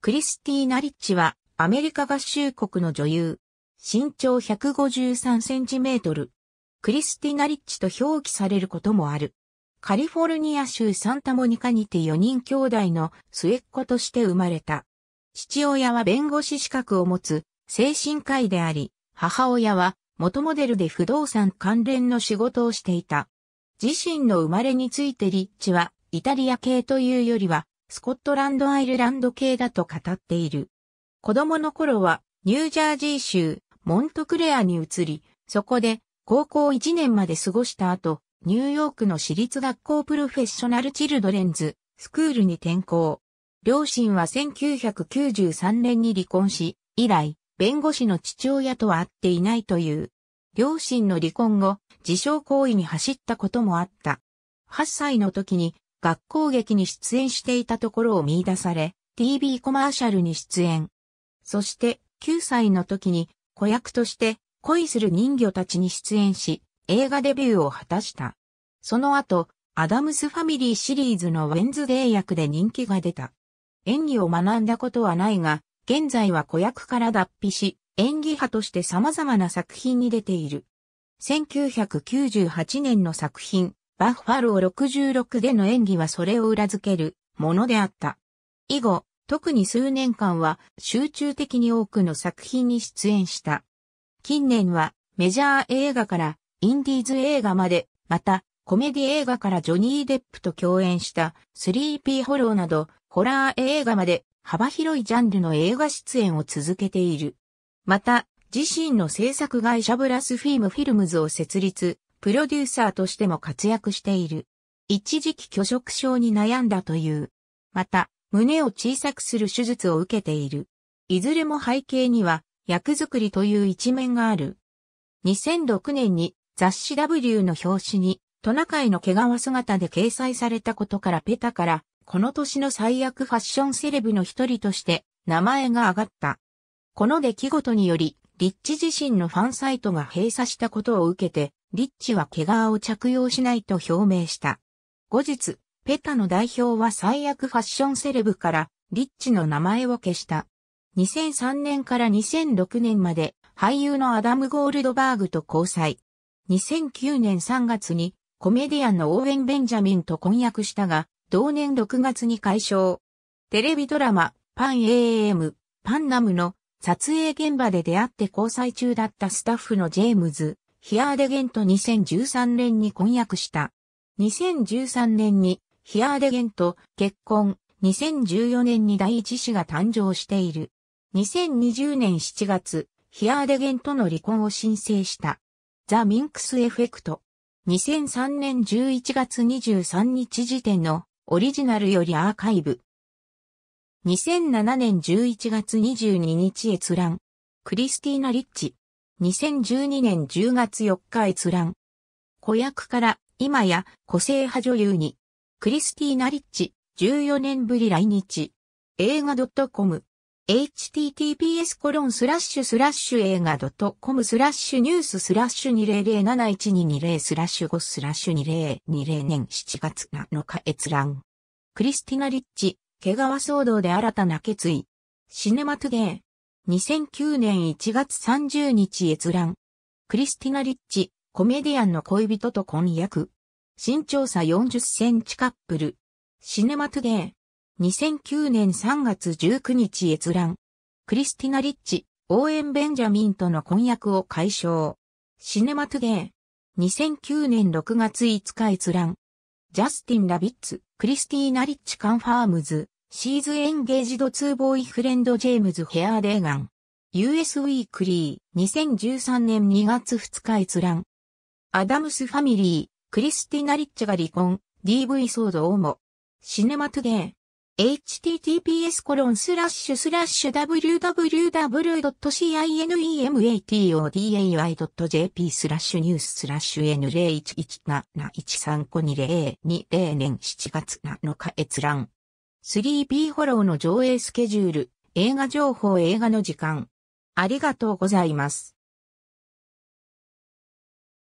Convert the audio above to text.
クリスティーナ・リッチは、アメリカ合衆国の女優。身長153センチメートル。クリスティーナ・リッチと表記されることもある。カリフォルニア州サンタモニカにて4人兄弟の末っ子として生まれた。父親は弁護士資格を持つ精神科医であり、母親は元モデルで不動産関連の仕事をしていた。自身の生まれについてリッチはイタリア系というよりはスコットランド・アイルランド系だと語っている。子供の頃はニュージャージー州モントクレアに移り、そこで高校1年まで過ごした後、ニューヨークの私立学校プロフェッショナルチルドレンズスクールに転校。両親は1993年に離婚し、以来、弁護士の父親とは会っていないという。両親の離婚後、自傷行為に走ったこともあった。8歳の時に学校劇に出演していたところを見出され、TV コマーシャルに出演。そして、9歳の時に子役として恋する人魚たちに出演し、映画デビューを果たした。その後、アダムスファミリーシリーズのウェンズデー役で人気が出た。演技を学んだことはないが、現在は子役から脱皮し、演技派として様々な作品に出ている。1998年の作品、バッファロー66での演技はそれを裏付けるものであった。以後、特に数年間は集中的に多くの作品に出演した。近年はメジャー映画からインディーズ映画まで、またコメディ映画からジョニー・デップと共演したスリーピーホローなどホラー映画まで幅広いジャンルの映画出演を続けている。また自身の制作会社ブラスフィームフィルムズを設立、プロデューサーとしても活躍している。一時期拒食症に悩んだという。また、胸を小さくする手術を受けている。いずれも背景には、役作りという一面がある。2006年に雑誌 W の表紙に、トナカイの毛皮姿で掲載されたことからペタから、この年の最悪ファッションセレブの一人として名前が上がった。この出来事により、リッチ自身のファンサイトが閉鎖したことを受けて、リッチは毛皮を着用しないと表明した。後日、ペタの代表は最悪ファッションセレブからリッチの名前を消した。2003年から2006年まで俳優のアダム・ゴールドバーグと交際。2009年3月にコメディアンのオーウェン・ベンジャミンと婚約したが、同年6月に解消。テレビドラマ、パン AAM、パンナムの撮影現場で出会って交際中だったスタッフのジェームズ、ヒアーデゲンと2013年に婚約した。2013年にヒアーデゲンと結婚、2014年に第一子が誕生している。2020年7月、ヒアーデゲンとの離婚を申請した。ザ・ミンクス・エフェクト。2003年11月23日時点のオリジナルよりアーカイブ。2007年11月22日閲覧。クリスティーナ・リッチ。2012年10月4日閲覧。子役から今や個性派女優に、クリスティーナ・リッチ、14年ぶり来日。映画 .com https コロンスラッシュスラッシュ映画 .com スラッシュニューススラッシュ20071220スラッシュ5スラッシュ2020年7月7日閲覧。クリスティナ・リッチ、怪我騒動で新たな決意。シネマトゥゲ2009年1月30日閲覧。クリスティナ・リッチ、コメディアンの恋人と婚約。身長差40センチカップル。シネマトゥデー。2009年3月19日閲覧。クリスティナ・リッチ、応援ベンジャミンとの婚約を解消。シネマトゥデー。2009年6月5日閲覧。ジャスティン・ラビッツ、クリスティーナ・リッチ・カンファームズ。シーズエンゲージドツーボーイフレンドジェームズ・ヘアーデーガン。US ウィークリー2013年2月2日閲覧。アダムスファミリー、クリスティナ・リッチが離婚、DV 騒動も。シネマトゥデ https コロンスラッシュスラッシュ www.cinematodai.jp スラッシュニューススラッシュ n 0 1 1 7 1 3 5 2 0 2 0年7月7日閲覧。3 p フォローの上映スケジュール、映画情報映画の時間。ありがとうございます。